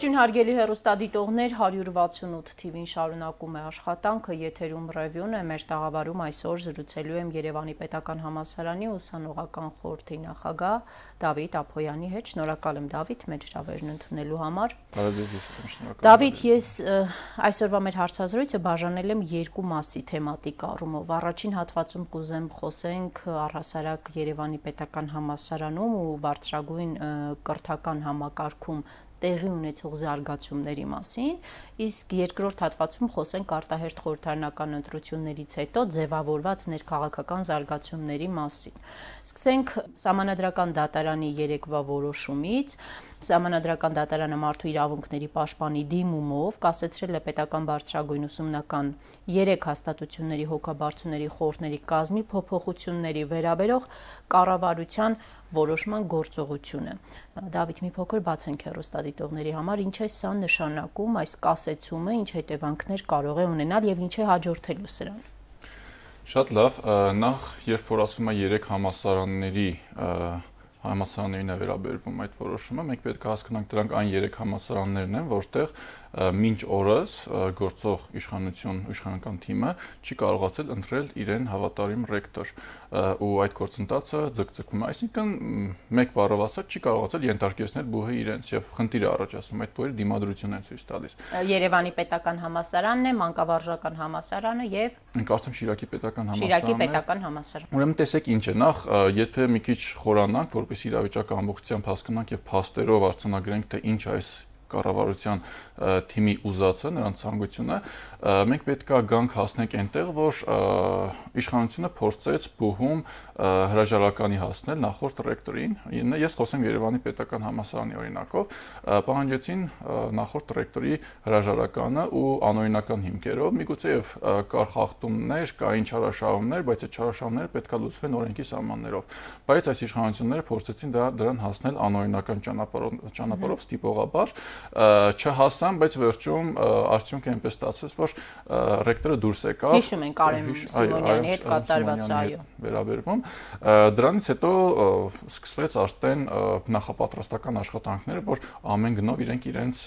Ողջույն հարգելի հերոստադիտողներ 168 TV-ին շարունակում է աշխատանքը եթերում ռևյուն է մեր տաղավարում այսօր զրուցելու եմ Երևանի պետական համալսարանի ուսանողական խորհրդի նախագահ Դավիթ Ափոյանի հետ շնորհակալ եմ Դավիթ մեր հրավերն ընդունելու համար Դավիթ ես այսօրվա մեր հարցազրույցը բաժանել եմ երկու մասի թեմատիկ առումով առաջին հատվածում կուզեմ խոսենք առհասարակ Երևանի պետական համալսարանում ու բարձրագույն կրթական համակարգում տեղի ունեցող զարգացումների մասին, իսկ երկրորդ հատվածում խոսենք արտահերթ խորհրդարանական ընտրություններից հետո ձևավորված ներքաղաքական զարգացումների մասին։ Սկսենք համանadrական դատարանի 3-վա որոշումից, Սահմանադրական դատարանը մարդու իրավունքների պաշտպանի դիմումով կասեցրել է պետական բարձրագույն ուսումնական 3 հաստատությունների հոգաբարձուների խորհրդների կազմի փոփոխությունների վերաբերող կառավարության որոշման գործողությունը։ Դավիթ մի փոքր բացենք հերոստատիտողների համար, ինչ է սա նշանակում, այս կասեցումը, ինչ հետևանքներ կարող է ունենալ եւ ինչ է հաջորդելու սրան։ Շատ լավ, նախ երբ որ ասվում է 3 համասարանների համասարաններին է վերաբերվում այդ որոշումը, մենք պետք է հասկանանք դրանք այն 3 համասարաններն են, որտեղ մինչ օրս գործող իշխանություն իշխանական թիմը չի կարողացել ընտրել իրեն հավատարիմ ռեկտոր ու այդ գործընթացը ձգձգվում է այսինքն մեկ բառով ասած չի կարողացել ենթարկեցնել բուհը իրենց եւ խնդիրը առաջացնում այդ բույրը դիմադրություն են ցույց տալիս Երևանի պետական համասարանն է մանկավարժական համասարանը եւ կարծեմ Շիրակի պետական համասարանը Շիրակի պետական համասարան Ուրեմն տեսեք ինչ է նախ եթե մի քիչ խորանանք որպես իրավիճակը ամբողջությամբ հասկանանք եւ փաստերով արցանագրենք թե ինչ այս կառավարության թիմի ուզածը, նրանց ցանկությունը, մենք պետքա գանք հասնենք այնտեղ, որ իշխանությունը փորձեց բուհում հրաժարականի հասնել նախորդ ռեկտորին։ Ես խոսեմ Երևանի պետական համալսարանի օրինակով, պահանջեցին նախորդ ռեկտորի հրաժարականը ու անօրինական հիմքերով, միգուցե եւ կար խախտումներ, կային չարաշահումներ, բայց այդ չարաշահումները պետքա լուծվեն օրենքի սահմաններով։ Բայց այս իշխանությունները փորձեցին դա դրան հասնել անօրինական ճանապարհով ճանապարհով ստիպողաբար չհասան ստացան, բայց վերջում արդյունքը այնպես ստացվեց, որ ռեկտորը դուրս եկավ։ Հիշում են Կարեն Սիմոնյանի հետ կատարված այո վերաբերվում։ Դրանից հետո սկսվեց արդեն նախապատրաստական աշխատանքները, որ ամեն գնով իրենք իրենց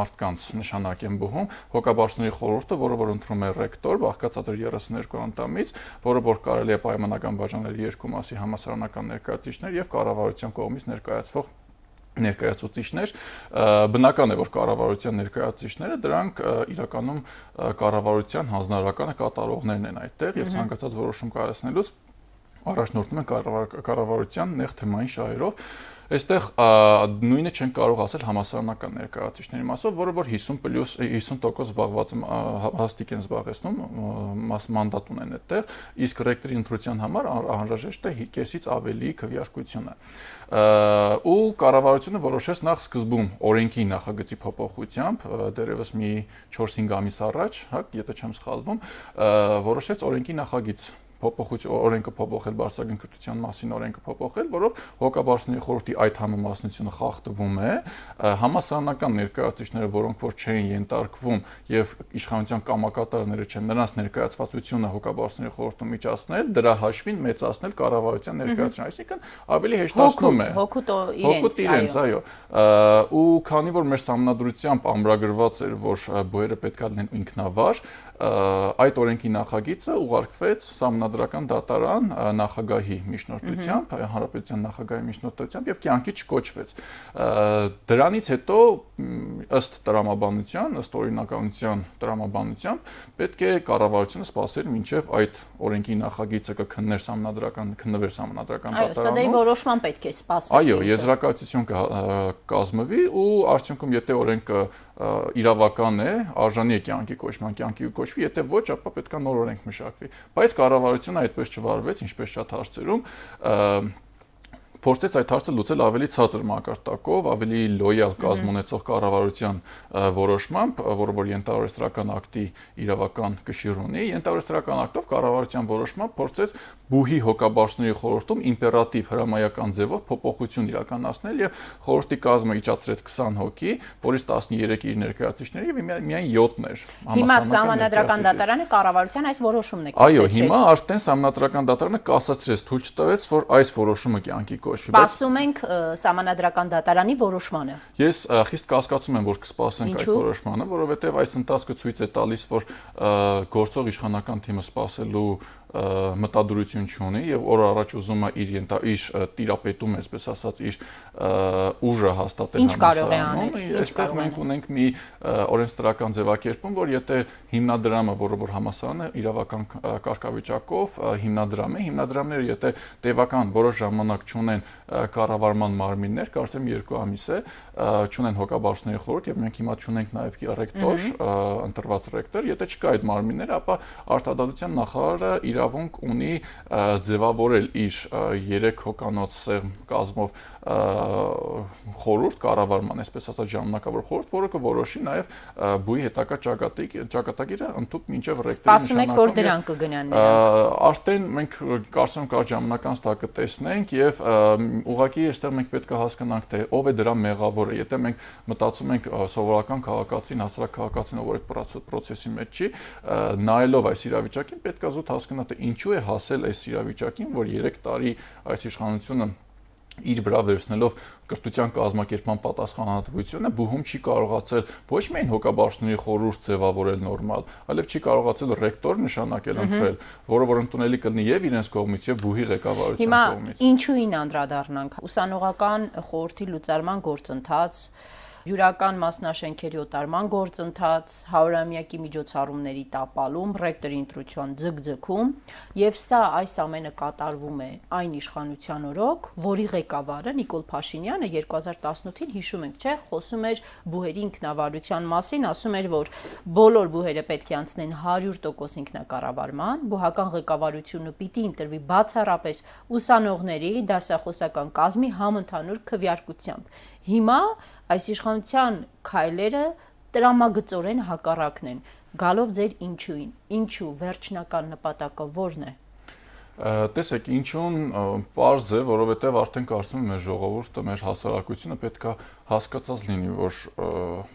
մարդկանց նշանակ են բուհում։ Հոգաբարձների խորհուրդը, որը որ ընտրում է ռեկտոր, բաղկացած է 32 անդամից, որը որ կարելի է պայմանական բաժանել երկու մասի համասարանական ներկայացուցիչներ եւ կառավարության կողմից ներկայացվող ներկայացուցիչներ բնական է որ կառավարության ներկայացուցիչները դրանք իրականում կառավարության հանձնարարականը կատարողներն են այդտեղ եւ ցանկացած որոշում կայացնելուց առաջնորդում են կառավարության նեղ թեմային շահերով այստեղ նույնը չեն կարող ասել համասարանական ներկայացուցիչների մասով, որը որ 50+ 50% զբաղված հա, հաստիկ են զբաղեցնում, մաս մանդատ ունեն այդտեղ, իսկ ռեկտորի ընտրության համար անհրաժեշտ է 5-ից ավելի քվեարկությունը։ ու կառավարությունը որոշեց նախ սկզբում օրենքի նախագծի փոփոխությամբ դերևս մի 4-5 ամիս առաջ, հա, եթե չեմ սխալվում, որոշեց օրենքի նախագիծ փոփոխություն օրենքը փոփոխել բարձրագնահատության մասին օրենքը փոփոխել, որով հոգաբարձների խորհրդի այդ համամասնությունը խախտվում է, համասարանական ներկայացուցիչները, որոնք որ չէին ենթարկվում եւ իշխանության կամակատարները չեն, նրանց ներկայացվածությունը հոգաբարձների խորհրդում միջացնել, դրա հաշվին մեծացնել կառավարության ներկայացուցիչը, այսինքն ավելի հեշտացնում է։ Հոգուտ իրենց, իրենց, այո։ Ու քանի որ մեր համանդրությամբ ամրագրված էր, որ բույրը պետքա լինեն ինքնավար, այդ օրենքի նախագիծը ուղարկվեց համնադրական դատարան նախագահի միջնորդությամբ, հանրապետության նախագահի միջնորդությամբ եւ կյանքի չկոչվեց։ Դրանից հետո ըստ տրամաբանության, ըստ օրինականության տրամաբանությամբ պետք է կառավարությունը սпасեր մինչեւ այդ օրենքի նախագիծը կքններ համնադրական քննվեր համնադրական դատարանում։ Այո, սա դե որոշման պետք է սпасել։ Այո, եզրակացություն կկազմվի ու արդյունքում եթե օրենքը իրավական է, արժանի է կյանքի կոչման, կյանքի կոչվի, եթե ոչ, ապա պետքա նոր օրենք մշակվի։ Բայց կառավարությունը այդպես չվարվեց, ինչպես շատ հարցերում փորձեց այդ հարցը լուծել ավելի ցածր մակարդակով, ավելի լոյալ կազմ ունեցող կառավարության որոշմամբ, որը որ ենթարարեստրական ակտի իրավական կշիռ ունի, ենթարարեստրական ակտով կառավարության որոշմամբ փորձեց բուհի հոգաբարձների խորհրդում իմպերատիվ հրամայական ձևով փոփոխություն իրականացնել եւ խորհրդի կազմը իջացրեց 20 հոգի, որից 13 իր ներկայացուցիչների եւ միայն 7-ն էր համասարան։ Հիմա համանդրական դատարանը կառավարության այս որոշումն է կասեցրել։ Այո, հիմա արդեն համանդրական դատարանը կասացրեց, ցույց տվեց, որ այս որոշումը կյանքի կոչվի։ Սպասում ենք համանadrական դատարանի որոշմանը։ Ես խիստ կասկածում եմ, որ կսպասենք այդ որոշմանը, որովհետև այս ընթացքը ցույց է տալիս, որ գործող իշխանական թիմը սпасելու մտադրություն չունի եւ օր առաջ ուզում է իր ենթա իր տիրապետում, այսպես ասած, իր ուժը հաստատել Ինչ կարող է անել։ Այստեղ մենք ունենք մի օրենսդրական ձևակերպում, որ եթե հիմնադրամը, որը որ համասարանը իրավական կարգավիճակով հիմնադրամ է, հիմնադրամները եթե տևական որոշ ժամանակ չունեն կառավարման մարմիններ, կարծեմ 2 ամիս է, չունեն հոգաբարձների խորհուրդ եւ մենք հիմա չունենք նաեւ ռեկտոր, ընտրված ռեկտոր, եթե չկա այդ մարմինները, ապա արտադատության նախարարը իրավունք ունի ձևավորել իր 3 հոկանոց սեղմ կազմով խորհուրդ կառավարման, այսպես ասած ժամանակավոր խորհուրդ, որը կորոշի նաեւ բույի հետակա ճակատիկ ճակատագիրը ընդཐུպ մինչեւ ռեկտորի նշանակում։ Սպասում եք, որ դրան կգնան նրանք։ Արդեն մենք կարծում կա ժամանական ստա կտեսնենք եւ ուղղակի այստեղ մենք պետք է հասկանանք թե ով է դրա մեղավոր կարևոր է։ Եթե մենք մտածում ենք սովորական քաղաքացին, հասարակ քաղաքացին, ով այդ process-ի մեջ չի, նայելով այս իրավիճակին, պետք է զուտ հասկանա, թե ինչու է հասել այս իրավիճակին, որ 3 տարի այս իշխանությունը իր վրա վերցնելով կրթության կազմակերպման պատասխանատվությունը բուհում չի կարողացել ոչ միայն հոգաբարձուների խորուրդ ձևավորել նորմալ, այլև չի կարողացել ռեկտոր նշանակել ընտրել, որը որ ընդունելի կլինի եւ իրենց կողմից եւ բուհի ղեկավարության կողմից։ Հիմա ինչու՞ին անդրադառնանք։ Ուսանողական խորհրդի լուծարման գործընթաց յուրական մասնաշենքերի օտարման գործընթաց, 100-ամյակի միջոցառումների տապալում, ռեկտորի ընտրության ձգձգում, եւ սա այս ամենը կատարվում է այն իշխանության օրոք, որի ղեկավարը Նիկոլ Փաշինյանը 2018-ին հիշում ենք, չէ, խոսում էր բուհերի ինքնավարության մասին, ասում էր, որ բոլոր բուհերը պետք է անցնեն 100% ինքնակառավարման, բուհական ղեկավարությունը պիտի ընտրվի բացառապես ուսանողների, դասախոսական կազմի համընդհանուր քվեարկությամբ։ Հիմա այս իշխանության քայլերը տրամագծորեն հակառակն են, գալով ձեր ինչուին։ Ինչու վերջնական նպատակը ո՞րն է։ Տեսեք, ինչուն պարզ է, որովհետև արդեն կարծում եմ մեր ժողովուրդը, մեր հասարակությունը պետքա հասկացած լինի, որ և,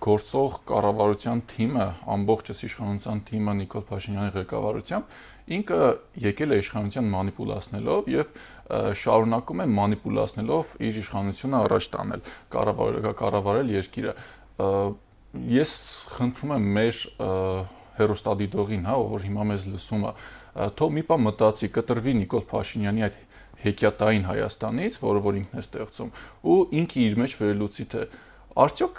գործող կառավարության թիմը, ամբողջս իշխանության թիմը Նիկոլ Փաշինյանի ղեկավարությամբ ինքը եկել է իշխանության մանիպուլացնելով եւ շարունակում է մանիպուլացնելով իր իշխանությունը առաջ տանել, կառավարել կառավարել երկիրը։ Ես խնդրում եմ մեր հերոստադիտողին, հա, ով որ հիմա մեզ լսում է, թող մի բան մտածի, կտրվի Նիկոլ Փաշինյանի այդ հեքիաթային Հայաստանից, որը որ ինքն է ստեղծում, ու ինքը իր մեջ վերելուցի թե Արդյոք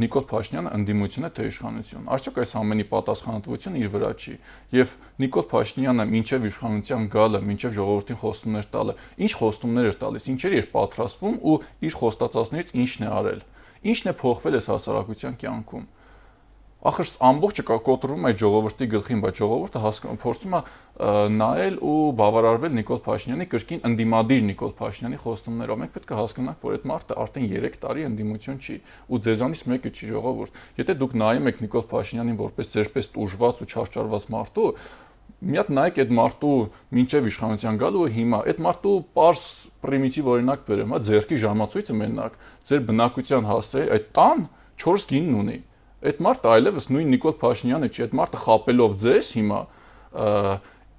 Նիկոլ Փաշինյանը ընդդիմություն է թե իշխանություն։ Արդյոք այս ամենի պատասխանատվությունը իր վրա չի։ Եվ Նիկոլ Փաշինյանը մինչև իշխանության գալը, մինչև ժողովրդին խոստումներ տալը, ինչ խոստումներ էր տալիս, ինչեր էր պատրաստվում ու իր խոստացածներից ինչն է արել։ Ինչն է փոխվել այս հասարակության կյանքում։ Ախր ամբողջը կոտրվում է ժողովրդի գլխին, բայց ժողովուրդը հասկանում փորձում է նայել ու բավարարվել Նիկոլ Փաշինյանի կրկին ընդդիմադիր Նիկոլ Փաշինյանի խոստումներով։ Մենք պետք է հասկանանք, որ այդ մարդը արդեն 3 տարի ընդդիմություն չի ու ձեզանից մեկը չի ժողովուրդ։ Եթե դուք նայում եք Նիկոլ Փաշինյանին որպես ձերպես ուժված ու չարչարված մարդու, մի հատ նայեք այդ մարդու մինչև իշխանության գալու հիմա այդ մարդու պարս պրիմիտիվ օրինակ բերեմ հա ձերքի ժամացույցը մենակ ձեր բնակության հասցե այդ տան 4 գինն ունի Այդ մարդը այլևս նույն Նիկոլ Փաշինյանը չի, այդ մարդը խապելով ձեզ հիմա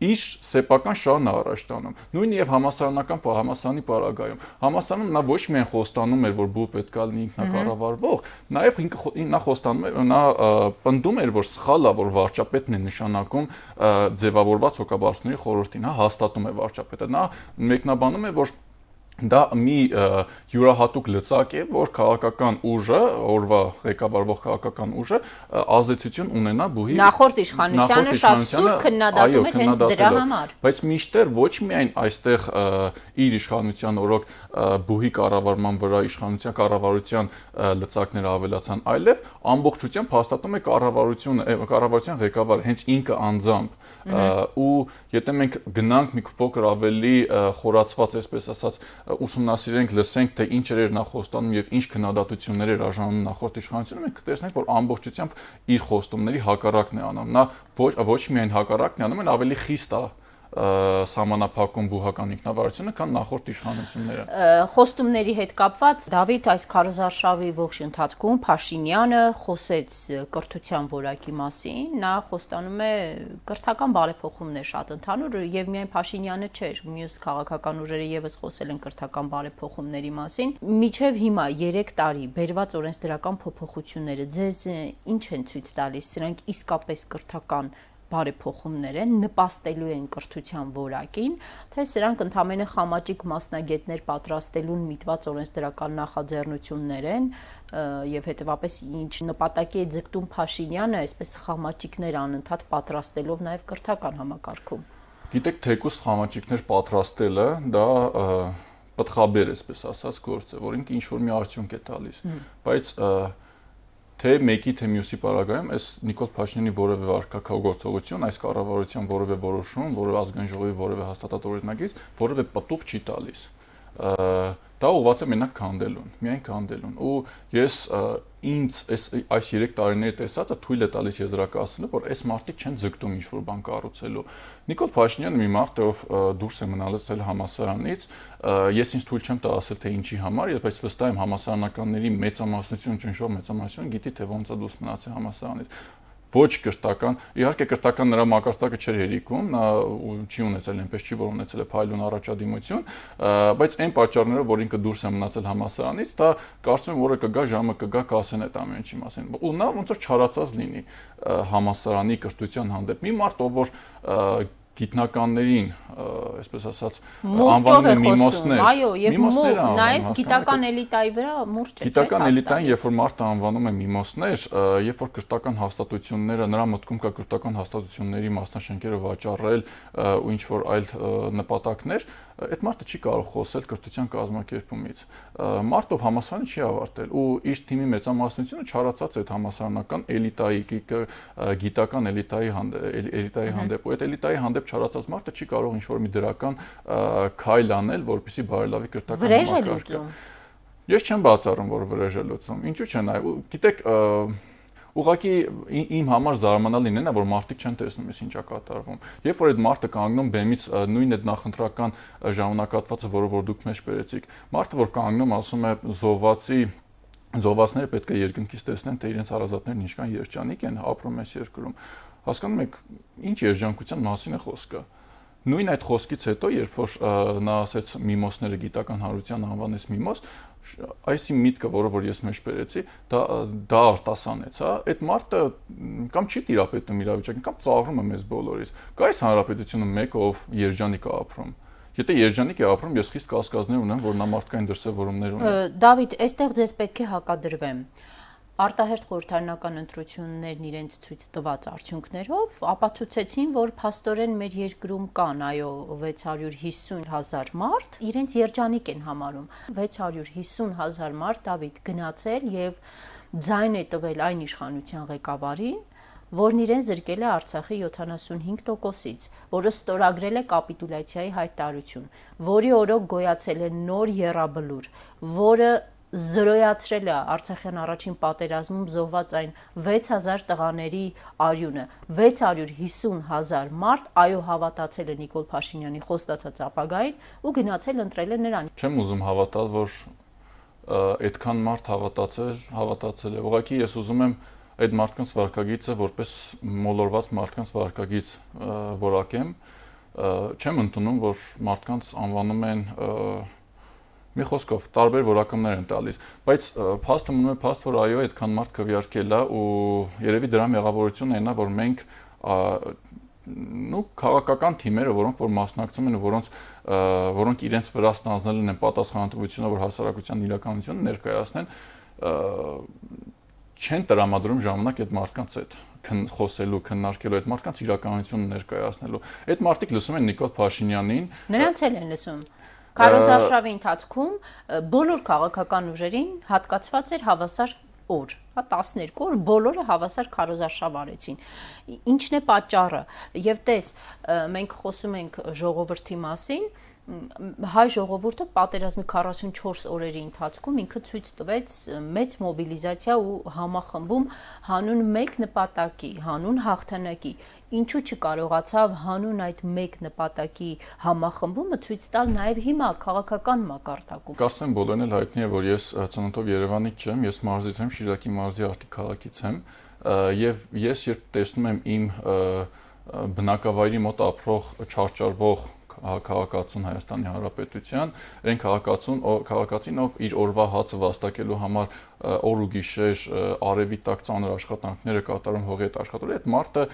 իր սեփական շահն է առաջ տանում։ Նույնն եւ համասարանական համասարանի պարագայում։ Համասարանում նա ոչ միայն խոստանում էր, որ բու պետքա լինի ինքնակառավարվող, նաեւ ինքը նա խոստանում էր, նա պնդում էր, որ սխալ է, որ վարչապետն է նշանակում ձևավորված հոգաբարձությունների խորհրդին, հա, հաստատում է վարչապետը։ Նա մեկնաբանում է, որ դա մի յուրահատուկ լծակ է, որ քաղաքական ուժը, օրվա ղեկավարվող քաղաքական ուժը ազդեցություն ունենա բուհի նախորդ իշխանությանը շատ սուր քննադատում էր հենց դրա համար։ Բայց միշտ էլ ոչ միայն այստեղ իր իշխանության օրոք բուհի կառավարման վրա իշխանության կառավարության լծակները ավելացան, այլև ամբողջությամբ հաստատում է կառավարությունը, կառավարության ղեկավարը հենց ինքը անձամբ ու եթե մենք գնանք մի փոքր ավելի խորացված, այսպես ասած, ուսումնասիրենք, լսենք, թե ինչ էր նա խոստանում եւ ինչ քննադատություններ էր արժանում նախորդ իշխանությունը, մենք կտեսնենք, որ ամբողջությամբ իր խոստումների հակառակն է անում։ Նա ոչ ոչ միայն հակառակն է անում, այլ ավելի խիստ է համանապակում բուհական ինքնավարությունը, քան նախորդ իշխանությունները։ Խոստումների հետ կապված Դավիթ այս քարոզարշավի ողջ ընթացքում Փաշինյանը խոսեց կրթության որակի մասին, նա խոստանում է կրթական բարեփոխումներ շատ ընդհանուր եւ միայն Փաշինյանը չէր, մյուս քաղաքական ուժերը եւս խոսել են կրթական բարեփոխումների մասին։ Միջև հիմա 3 տարի բերված օրենսդրական փոփոխությունները ձեզ ինչ են ցույց տալիս, սրանք իսկապես կրթական բարեփոխումներ են, նպաստելու են կրթության ворակին, թե սրանք ընդամենը խամաճիկ մասնագետներ պատրաստելուն միտված օրենսդրական նախաձեռնություններ են եւ հետեւապես ինչ նպատակի է ձգտում Փաշինյանը այսպես խամաճիկներ անընդհատ պատրաստելով նաեւ կրթական համակարգում։ Գիտեք, թեկուս խամաճիկներ պատրաստելը դա պտխաբեր, այսպես ասած, գործ է, որին ինչ որ մի արդյունք է տալիս։ Բայց և, թե մեկի թե մյուսի պարագայում այս Նիկոլ Փաշինյանի որևէ վարկակագործողություն, այս կառավարության որևէ որոշում, որևէ ազգային ժողովի որևէ հաստատած օրինագիծ, որևէ պտուղ չի տալիս։ Ա, Դա ուղղված է մենակ քանդելուն, միայն քանդելուն։ Ու ես ինձ այս այս 3 տարիների տեսածը թույլ է տալիս եզրակացնել, որ այս մարտիկ չեն ձգտում ինչ որ բան կառուցելու։ Նիկոլ Փաշինյանը մի մարդ է, ով դուրս է մնալիս էլ համասարանից, ես ինձ թույլ չեմ տա ասել թե ինչի համար, բայց վստահ եմ համասարանականների մեծամասնություն, ինչ-որ մեծամասնություն գիտի թե ոնց է դուրս մնացել համասարանից ոչ կրտական, իհարկե կրտական նրա մակարդակը չէր հերիքում, նա չի ունեցել այնպես չի որ ունեցել է փայլուն առաջադիմություն, բայց այն պատճառներով, որ ինքը դուրս է մնացել համասարանից, դա կարծում եմ որը կգա ժամը կգա կասեն այդ ամեն ինչի մասին։ Ու նա ոնց որ չարացած լինի համասարանի կրթության հանդեպ։ Մի մարդ, ով որ գիտնականներին, այսպես ասած, անվանում են միմոսներ։ Այո, եւ նաեւ գիտական էլիտայի վրա մուրջ է։ Գիտական էլիտային, երբ որ մարդը անվանում է միմոսներ, երբ որ կրթական հաստատությունները, նրա մտքում կա կրթական հաստատությունների մասնաշենքերը վաճառել ու ինչ որ այլ նպատակներ, այդ մարդը չի կարող խոսել կրթության կազմակերպումից։ Մարդով համասարանը չի ավարտել ու իր թիմի մեծամասնությունը չարացած է այդ համասարանական էլիտայի, գիտական էլիտայի հանդեպ, էլիտայի հանդեպ ու այդ էլիտայի հանդեպ չարացած մարդը չի կարող ինչ-որ մի դրական քայլ անել, որպեսզի բարելավի կրթական համակարգը։ Ես չեմ բացառում, որ վրեժը լուծում։ Ինչու՞ չէ, նայ, գիտեք, Ուղղակի իմ համար զարմանալին է նա, որ մարդիկ չեն տեսնում ես ինչա կատարվում։ Երբ որ այդ մարդը կանգնում բեմից նույն այդ նախընտրական ժամանակատվածը, որը որ դուք մեջ բերեցիք, մարդը որ կանգնում ասում է զովացի զովացները պետք է երկնքից տեսնեն, թե իրենց հարազատներն ինչքան երջանիկ են ապրում այս երկրում։ Հասկանում եք, ինչ երջանկության մասին է խոսքը։ Նույն այդ խոսքից հետո, երբ որ նա ասեց միմոսները գիտական հանրության անվանես միմոս, այսի միտքը, որը որ ես մեջ բերեցի, դա դա արտասանեց, հա, այդ մարդը կամ չի տիրապետում իրավիճակին, կամ ծաղրում է մեզ բոլորից։ Կա այս հանրապետությունը մեկ, ով երջանիկ է ապրում։ Եթե երջանիկ է ապրում, ես խիստ կասկածներ ունեմ, որ նա մարդկային դրսևորումներ ունի։ Դավիթ, այստեղ ձեզ պետք է հակադրվեմ։ Ա արտահերթ խորհրդարանական ընտրություններն իրենց ցույց տված արդյունքներով ապացուցեցին, որ փաստորեն մեր երկրում կան այո 650.000 մարդ, իրենց երջանիկ են համարում։ 650.000 մարդ Դավիթ գնացել եւ ձայն է տվել այն իշխանության ղեկավարին, որն իրեն զրկել է Արցախի 75%-ից, որը ստորագրել է կապիտուլյացիայի հայտարարություն, որի օրոք գոյացել է նոր երաբլուր, որը զրոյացրել է Արցախյան առաջին պատերազմում զոհված այն 6000 տղաների արյունը 650000 մարդ այո հավատացել է Նիկոլ Փաշինյանի խոստացած ապագային ու գնացել ընտրել է նրան Չեմ ուզում հավատալ որ այդքան մարդ հավատացել հավատացել է ուղղակի ես ուզում եմ այդ մարդկանց վարկագիծը որպես մոլորված մարդկանց վարկագիծ որակեմ չեմ ընդունում որ մարդկանց անվանում են և, Մի խոսքով տարբեր որակումներ են տալիս, բայց փաստը մնում է փաստ, որ այո, այդքան մարդ քվյարկել է ու երևի դրա մեղավորությունն այնա, որ մենք նու քաղաքական թիմերը, որոնք որ մասնակցում են, որոնց որոնք իրենց վրա ստանձնել են պատասխանատվությունը, որ հասարակության իրականությունը ներկայացնեն, չեն տրամադրում ժամանակ այդ մարդկանց այդ քն խոսելու, քննարկելու այդ մարդկանց իրականությունը ներկայացնելու։ Այդ մարդիկ լսում են Նիկոլ Փաշինյանին։ Նրանց էլ են լսում։ Քարոզարշավի ընթացքում բոլոր քաղաքական ուժերին հատկացված էր հավասար օր, հա 12 օր բոլորը հավասար քարոզարշավ արեցին։ Ինչն է պատճառը։ Եվ տես, մենք խոսում ենք ժողովրդի մասին, հայ ժողովուրդը պատերազմի 44 օրերի ընթացքում ինքը ցույց տվեց մեծ մոբիլիզացիա ու համախմբում հանուն մեկ նպատակի, հանուն հաղթանակի։ Ինչու չկարողացավ հանուն այդ մեկ նպատակի համախմբումը ցույց տալ նաև հիմա քաղաքական մակարդակում։ Կարծեմ բոլորն էլ հայտնի է, որ ես ծննդով Երևանից չեմ, ես մարզից եմ, Շիրակի մարզի արտի քաղաքից եմ, եւ ես երբ տեսնում եմ իմ բնակավայրի մոտ ապրող չարճարվող քաղաքացուն Հայաստանի Հանրապետության, այն քաղաքացուն քաղաքացին, ով իր օրվա հացը վաստակելու համար օր ու գիշեր արևի տակ ծանր աշխատանքները կատարում հողի հետ աշխատելու, այդ մարտը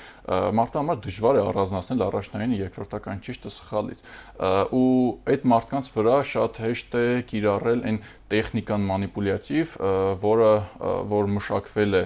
մարտը համար դժվար է առանձնացնել առաջնային երկրորդական ճիշտը սխալից։ ու այդ մարդկանց վրա շատ հեշտ է կիրառել այն տեխնիկան մանիպուլյատիվ, որը որ մշակվել է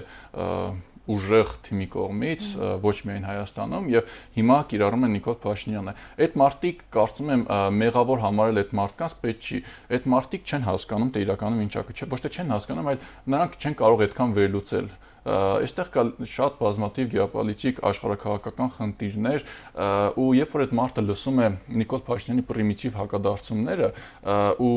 ուժեղ թիմի կողմից ոչ միայն Հայաստանում եւ հիմա կիրառում է Նիկոլ Փաշինյանը։ Այդ մարտիկ կարծում եմ մեղավոր համարել այդ մարդկանց պետք չի։ Այդ մարտիկ չեն հասկանում թե իրականում ինչա կչե, ոչ թե չեն հասկանում, այլ նրանք չեն կարող այդքան վերլուծել այստեղ կա շատ բազմաթիվ գեոպոլիտիկ աշխարհակահաղական խնդիրներ ու երբ որ այդ մարդը լսում է Նիկոլ Փաշինյանի պրիմիտիվ հակադարձումները ու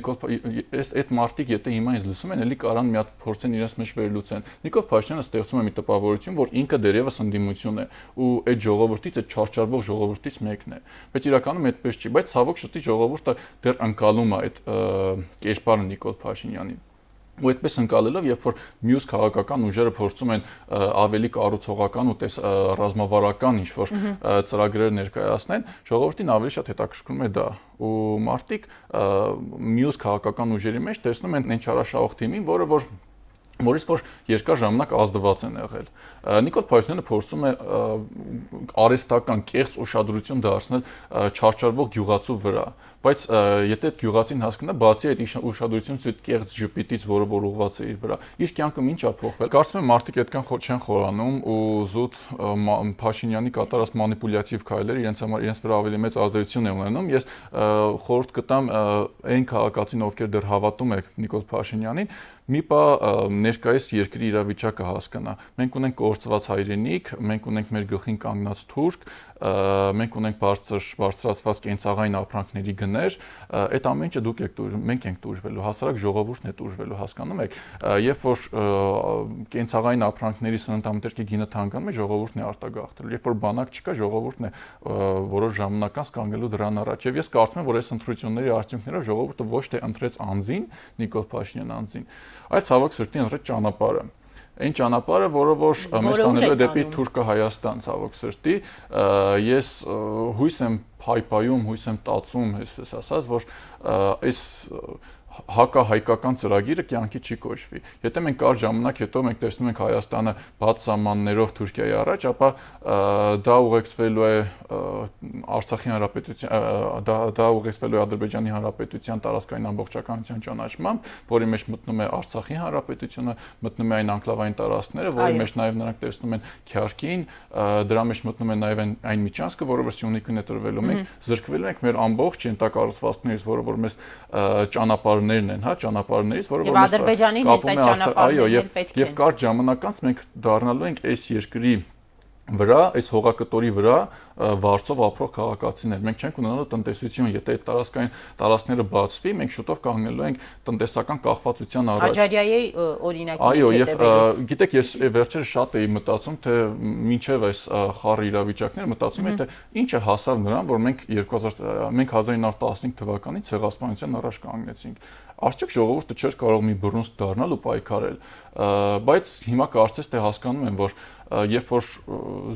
Նիկոլ այս այդ մարդիկ եթե հիմա ինձ լսում են, էլի կարան մի հատ փորձեն իրենց մեջ վերլուծեն։ Նիկոլ Փաշինյանը ստեղծում է մի տպավորություն, որ ինքը դերևս ընդդիմություն է ու այդ ժողովրդից, այդ չարչարվող ժողովրդից մեկն է։ Բայց իրականում այդպես չի, բայց ցավոք շտի ժողովուրդը դեռ անցալում է այդ կերպարը Նիկոլ Փաշինյանին ու այդպես ընկալելով երբ որ մյուս քաղաքական ուժերը փորձում են ավելի կառուցողական ու տես ռազմավարական ինչ որ ծրագրեր ներկայացնեն ժողովրդին ավելի շատ հետաքրքրում է դա ու մարտիկ մյուս քաղաքական ուժերի մեջ տեսնում են նենչարաշահող թիմին որը որ որից որ երկար ժամանակ ազդված են եղել։ Նիկոլ Փաշինյանը փորձում է արեստական կեղծ ուշադրություն դարձնել չարչարվող գյուղացու վրա։ Ա, բայց եթե այդ գյուղացին հասկնա, բացի այդ ուշադրությունից այդ կեղծ ժպիտից, որը որ ուղված է իր վրա, իր կյանքը ինչ ա փոխվել։ Կարծում եմ մարդիկ այդքան խոր չեն խորանում ու զուտ Փաշինյանի կատարած մանիպուլյատիվ քայլերը իրենց համար իրենց վրա ավելի մեծ ազդեցություն է ունենում։ Ես խորհուրդ կտամ այն քաղաքացին, ովքեր դեռ հավատում եք Նիկոլ Փաշինյանին, մի պա ներկայիս երկրի իրավիճակը հասկանա։ Մենք ունենք կորցված հայրենիք, մենք ունենք մեր գլխին կանգնած թուրք, մենք ունենք բարձր բարձրացված կենցաղային ապրանքների գն գներ, այդ ամեն ինչը դուք եք դուր, մենք ենք դուրժվելու, հասարակ ժողովուրդն է դուրժվելու, հասկանում եք։ Երբ որ կենցաղային ապրանքների սննդամթերքի գինը թանկանում է, ժողովուրդն է արտագաղթելու։ Երբ որ բանակ չկա, ժողովուրդն է որոշ ժամանակ կանգնելու դրան առաջ։ Եվ ես կարծում եմ, որ այս ընտրությունների արդյունքներով ժողովուրդը ոչ թե ընտրեց անձին, Նիկոլ Փաշինյան անձին, այլ ցավոք սրտի ընտրեց ճանապարհը այն ճանապարհը, որը որ մեզ տանելու է դեպի Թուրքը Հայաստան ցավոք սրտի, ես հույս եմ փայփայում, հույս եմ տածում, այսպես ասած, որ այս հակահայկական ծրագիրը կյանքի չի կոչվի։ Եթե մենք կար ժամանակ հետո մենք տեսնում ենք Հայաստանը բաց սահմաններով Թուրքիայի առաջ, ապա դա ուղեկցվելու է Արցախի հանրապետության դա դա ուղեկցվելու է Ադրբեջանի հանրապետության տարածքային ամբողջականության ճանաչմամբ, որի մեջ մտնում է Արցախի հանրապետությունը, մտնում է այն անկլավային տարածքները, որի մեջ նաև նրանք տեսնում են Քյարքին, դրա մեջ մտնում է նաև այն այն միջանցքը, որը վրսյունիկն է տրվելու։ Մենք զրկվելու ենք մեր ամբողջ ենթակառուցվածքներից, որը որ մեզ ճանապարհ ճանապարհներն են, հա, ճանապարհներից, որը որ Ադրբեջանի հետ այդ ճանապարհները պետք են։ Այո, եւ եւ կարճ ժամանակ անց մենք դառնալու ենք այս երկրի վրա, այս հողակտորի վրա վարձով ապրող քաղաքացիներ։ Մենք չենք ունենալու տնտեսություն, եթե այդ տարածքային տարածքները բացվի, մենք շուտով կանգնելու ենք տնտեսական կախվածության առաջ։ Աջարյայի օրինակի Այո, եւ գիտեք, ես վերջերս շատ էի մտածում, թե ինչև այս խառը իրավիճակները մտածում եմ, թե ինչը հասավ նրան, որ մենք 2000 մենք 1915 թվականին ցեղասպանության առաջ կանգնեցինք արդյոք ժողովուրդը չէր կարող մի բռունցք դառնալ ու պայքարել բայց հիմա կարծես թե հասկանում են որ երբ որ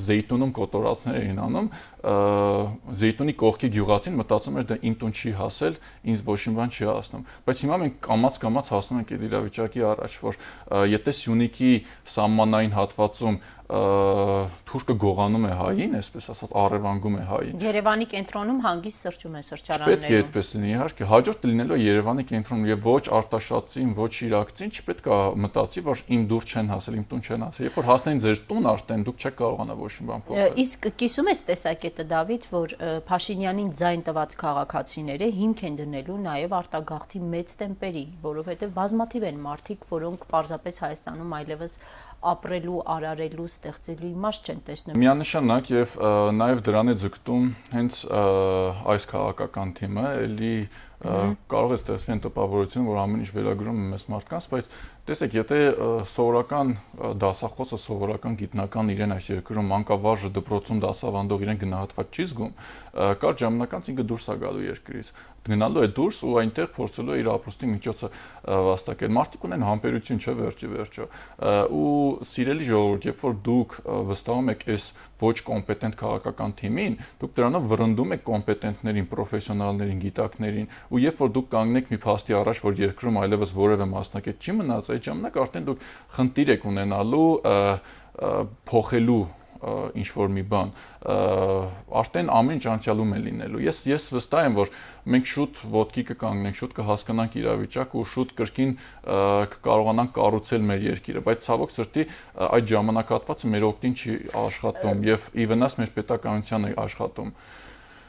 զեյտունում կոտորածներ էին անում, զեյտունի կողքի գյուղացին մտածում էր դա «Դե իմ տուն չի հասել, ինձ ոչ մի բան չի հասնում։ Բայց հիմա մենք կամած-կամած հասնում ենք այդ իրավիճակի առաջ, որ եթե Սյունիքի սահմանային հատվածում թուրքը գողանում է հային, այսպես ասած առևանգում է հային։ Երևանի կենտրոնում հանգիստ սրճում են սրճարաններում։ Պետք է այդպես լինի, իհարկե, հաջորդը լինելու է Երևանի կենտրոնում եւ ոչ արտաշածին, ոչ իրակցին չպետք է մտածի, որ իմ դուր չեն հասել, իմ տուն չեն հասել։ Երբ որ հասնեն ձեր տուն, արդեն դուք չեք կարողանա ոչ մի բան փոխել։ Իսկ կիսում ես տեսակետը Դավիթ, որ Փաշինյանին ձայն տված քաղաքացիները հիմք են դնելու նաեւ արտագաղթի մեծ տեմպերի, որովհետեւ բազմաթիվ են մարդիկ, որոնք պարզապես Հայաստանում այլևս ապրելու, արարելու, ստեղծելու իմաստ չեն տեսնում։ Միանշանակ եւ նաեւ դրան է ձգտում հենց այս քաղաքական թիմը, ելի կարող ես տեսնել տպավորություն, որ ամեն ինչ վերագրում եմ ես մարդկանց, բայց տեսեք, եթե սովորական դասախոսը, սովորական գիտնական իրեն այս երկրում անկավարժը դպրոցում դասավանդող իրեն գնահատված չի զգում, կար ժամանակից ինքը դուրս է գալու երկրից։ Գնալու է դուրս ու այնտեղ փորձելու է իր ապրոստի միջոցը վաստակել։ Մարդիկ ունեն համբերություն, չէ՞ վերջի վերջո։ Ու սիրելի ժողովուրդ, երբ որ դուք վստահում եք այս ոչ կոմպետենտ քաղաքական թիմին, դուք դրանով վրընդում եք կոմպետենտներին, պրոֆեսիոնալներին, գիտակներին, ու երբ որ դուք կանգնեք մի փաստի առաջ, որ երկրում այլևս որևէ մասնակից չի մնաց, այդ ժամանակ արդեն դուք խնդիր եք ունենալու փոխելու ինչ որ մի բան արդեն ամեն ինչ անցյալում է լինելու։ Ես ես վստահ եմ, որ մենք շուտ ոդկի կկանգնենք, շուտ կհասկանանք իրավիճակը ու շուտ կրկին կկարողանանք կառուցել մեր երկիրը, բայց ցավոք սրտի այդ ժամանակահատվածը մեր օգտին չի աշխատում եւ ի վնաս մեր պետականության է աշխատում։ Ա,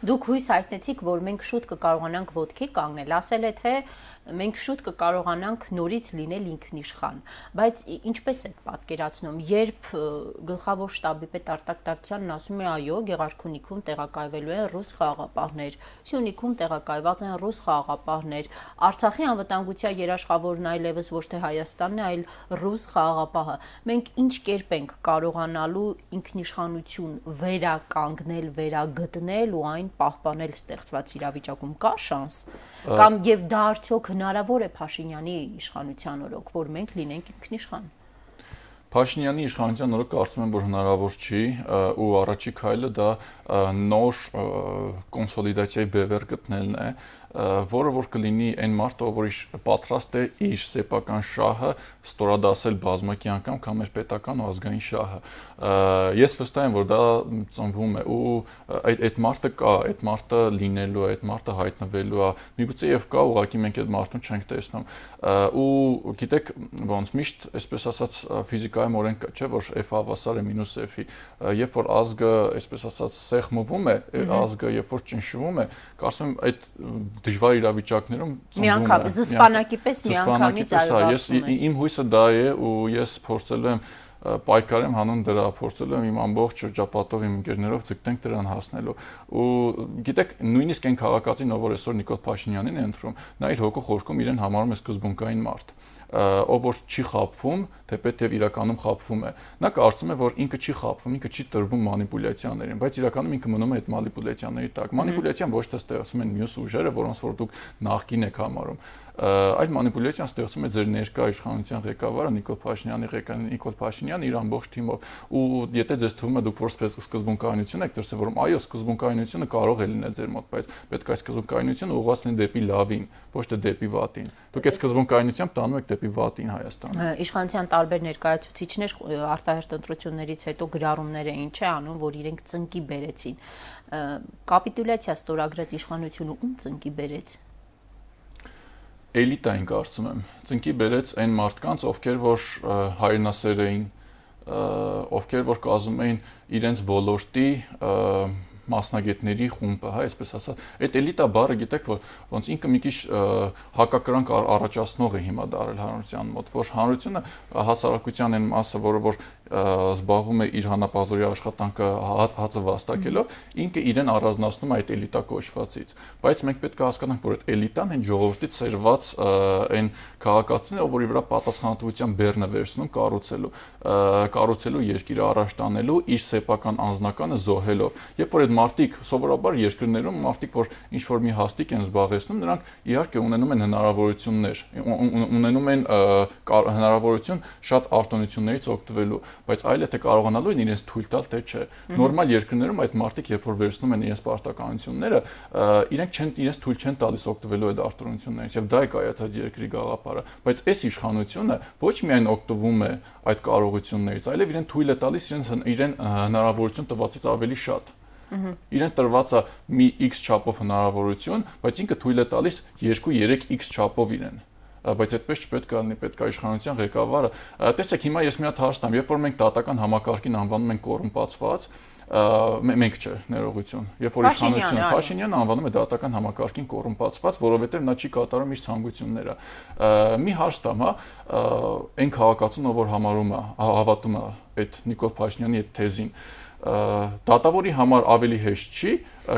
Դուք հույս հայտնեցիք, որ մենք շուտ կկարողանանք ոդքի կանգնել, ասել է թե մենք շուտ կկարողանանք նորից լինել ինքնիշխան, բայց ինչպես եք պատկերացնում, երբ գլխավոր շտաբի պետ Արտակ Դավթյանն ասում է այո, Գեղարքունիքում տեղակայվելու են ռուս խաղապահներ, Սյունիքում տեղակայված են ռուս խաղապահներ, Արցախի անվտանգության երաշխավորն այլևս ոչ թե Հայաստանն է, այլ ռուս խաղապահը։ Մենք ինչ կերպ ենք կարողանալու ինքնիշխանություն վերականգնել, վերագտնել ու այն այն պահպանել ստեղծված իրավիճակում կա շանս կամ եւ դա արդյոք հնարավոր է Փաշինյանի իշխանության օրոք, որ մենք լինենք ինքնիշխան։ Փաշինյանի իշխանության օրոք կարծում եմ, որ հնարավոր չի ու առաջի քայլը դա նոր կոնսոլիդացիայի բևեռ գտնելն է, որը որ կլինի այն մարդը, ով որ պատրաստ է իր սեփական շահը ստորադասել բազմակի անգամ կամ իր պետական ու ազգային շահը։ Ես վստահ եմ, որ դա ծնվում է ու այդ այդ մարդը կա, այդ մարդը լինելու է, այդ մարդը հայտնվելու է։ Միգուցե եւ կա ուղղակի մենք այդ մարդուն չենք տեսնում։ Ու գիտեք, ոնց միշտ, այսպես ասած, ֆիզիկայում օրենք չէ, որ f հավասար է -f-ի, երբ որ ազգը, այսպես ասած, սեղմվում է, ազգը երբ որ ճնշվում է, կարծում եմ այդ դժվար իրավիճակներում միանգամ զսպանակի պես միանգամից արարվում է։ Ես իմ հույսը դա է ու ես փորձել եմ պայքարեմ հանուն դրա փորձել եմ իմ ամբողջ շրջապատով իմ ընկերներով ձգտենք դրան հասնելու ու գիտեք նույնիսկ այն քաղաքացին ով որ այսօր Նիկոլ Փաշինյանին է ընտրում նա իր հոգու խորքում իրեն համարում է սկզբունքային մարդ ով որ չի խափվում, թեպետև իրականում խափվում է։ Նա կարծում է, որ ինքը չի խափվում, ինքը չի տրվում մանիպուլյացիաներին, բայց իրականում ինքը մնում է այդ մանիպուլյացիաների տակ։ Մանիպուլյացիան ոչ թե ստեղծում են մյուս ուժերը, որոնց որ դուք նախկին եք համարում, այդ մանիպուլյացիան ստեղծում է ձեր ներկա իշխանության ղեկավարը Նիկոլ Փաշինյանի ղեկավարը Նիկոլ Փաշինյան իր ամբողջ թիմով ու եթե ձեզ թվում է դուք որպես սկզբունքայնություն եք դրսևորում այո սկզբունքայնությունը կարող է լինել ձեր մոտ բայց պետք է սկզբունքայնությունը ուղղացնել դեպի լավին ոչ թե դեպի վատին դուք այդ սկզբունքայնությամբ տանում եք դեպի վատին Հայաստանը իշխանության տարբեր ներկայացուցիչներ արտահերտ ընտրություններից հետո գրառումներ էին չէ անում որ իրենք ծնկի բերեցին կապիտուլյացիա ստորագրած իշխանությունը ում ծնկի բերեց էլիտա են կարծում եմ։ Ծնկի բերեց այն մարդկանց, ովքեր որ հայրենասեր էին, ովքեր որ կազմում էին իրենց ոլորտի մասնագետների խումբը, հա, այսպես ասած, այդ էլիտա բառը գիտեք, որ ոնց ինքը մի քիչ հակակրանք առաջացնող է հիմա դարել հանրության մոտ, որ հանրությունը հասարակության այն մասը, որը որ զբաղվում է իր հանապազորի աշխատանքը հացը վաստակելով, հա-, ինքը իրեն առանձնացնում է այդ էլիտա կոչվածից։ Բայց մենք պետք է հասկանանք, որ այդ էլիտան այն ժողովրդից ծերված այն քաղաքացին է, որի վրա պատասխանատվության բեռնը վերցնում կառուցելու, կառուցելու երկիրը առաջ տանելու, իր սեփական անձնականը զոհելով։ Երբ որ այդ մարդիկ սովորաբար երկրներում մարդիկ, որ ինչ որ մի հաստիկ են զբաղեցնում, նրանք իհարկե ունենում են հնարավորություններ, ունենում են հնարավորություն շատ արտոնություններից օգտվելու, բայց այլը թե կարողանալու են իրենց թույլ տալ, թե չէ։ Նորմալ երկրներում այդ մարդիկ, երբ որ վերցնում են իրենց պարտականությունները, իրենք չեն իրենց թույլ չեն տալիս օգտվելու այդ արտոնություններից, եւ դա է կայացած երկրի գաղափարը, բայց այս իշխանությունը ոչ միայն օգտվում է այդ կարողություններից, այլև իրեն թույլ է տալիս իրեն իրեն հնարավորություն տվածից ավելի շատ։ Իրեն տրված է մի x չափով հնարավորություն, բայց ինքը թույլ է տալիս 2-3 x չափով իրեն բայց այդպես չպետք է լինի, պետք է իշխանության ղեկավարը։ Տեսեք, հիմա ես մի հատ հարց տամ, երբ որ մենք դատական համակարգին անվանում ենք կոռումպացված, մենք չէ, ներողություն։ Երբ որ իշխանություն Փաշինյանը անվանում է դատական համակարգին կոռումպացված, որովհետև նա չի կատարում իր ցանկությունները։ Մի հարց տամ, հա, այն քաղաքացուն, ով որ համարում է, հավատում է այդ Նիկոլ Փաշինյանի այդ թեզին, դատավորի համար ավելի հեշտ չի,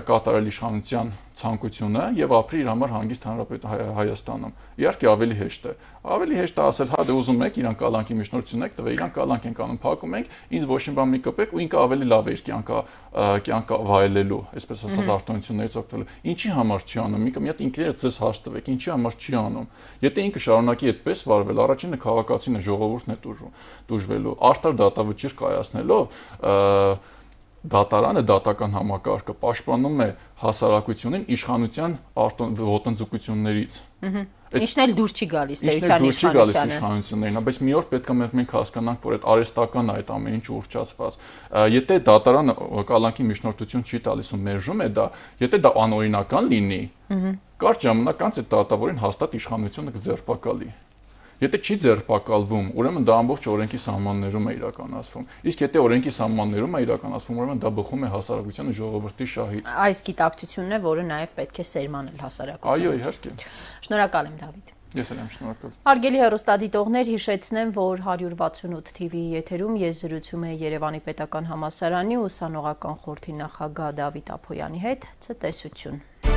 կատարել իշխանության ցանկությունը եւ ապրի իր համար հանգիստ հանրապետ Հայաստանում։ Իհարկե ավելի հեշտ է։ Ավելի հեշտ է ասել, հա դե ուզում եք իրան կալանքի միջնորդություն եք տվել, իրան կալանք ենք անում, փակում ենք, ինձ ոչ մի բան մի կպեք ու ինքը ավելի լավ է իր կյանքը կյանքը վայելելու, այսպես ասած արտոնություններից օգտվելու։ Ինչի համար չի անում։ Ինքը մի հատ ինքներդ ձեզ հարց տվեք, ինչի համար չի անում։ Եթե ինքը շարունակի այդպես վարվել, առաջինը քաղաքացին է ժողովուրդն է դուժում, դուժվելու, արդար դատավճիռ կայացնելով, դատարանը դատական համակարգը պաշտպանում է հասարակությունին իշխանության ոտնձգություններից։ Ինչն էլ դուր չի գալիս տեյության իշխանությանը։ Ինչն էլ դուր չի գալիս իշխանություններին, բայց մի օր պետք է մենք հասկանանք, որ այդ արեստական այդ ամեն ինչ ուրճացված։ Եթե դատարանը կալանքի միջնորդություն չի տալիս ու մերժում է դա, եթե դա անօրինական լինի, կարճ ժամանակ անց այդ դատավորին հաստատ իշխանությունը կձերբակալի։ Եթե չի ձերբակալվում, ուրեմն դա ամբողջ օրենքի սահմաններում է իրականացվում։ Իսկ եթե օրենքի սահմաններում է իրականացվում, ուրեմն դա բխում է հասարակության ժողովրդի շահից։ Այս գիտակցությունն է, որը նաև պետք է սերմանել հասարակությանը։ Այո, իհարկե։ Շնորհակալ եմ, Դավիթ։ Ես էլ եմ շնորհակալ։ Հարգելի հեռուստադիտողներ, հիշեցնեմ, որ 168 TV-ի եթերում ես զրուցում եմ Երևանի Պետական Համասարանի ուսանողական խորհրդի նախագահ Դավիթ Ափոյանի հետ ցտեսություն։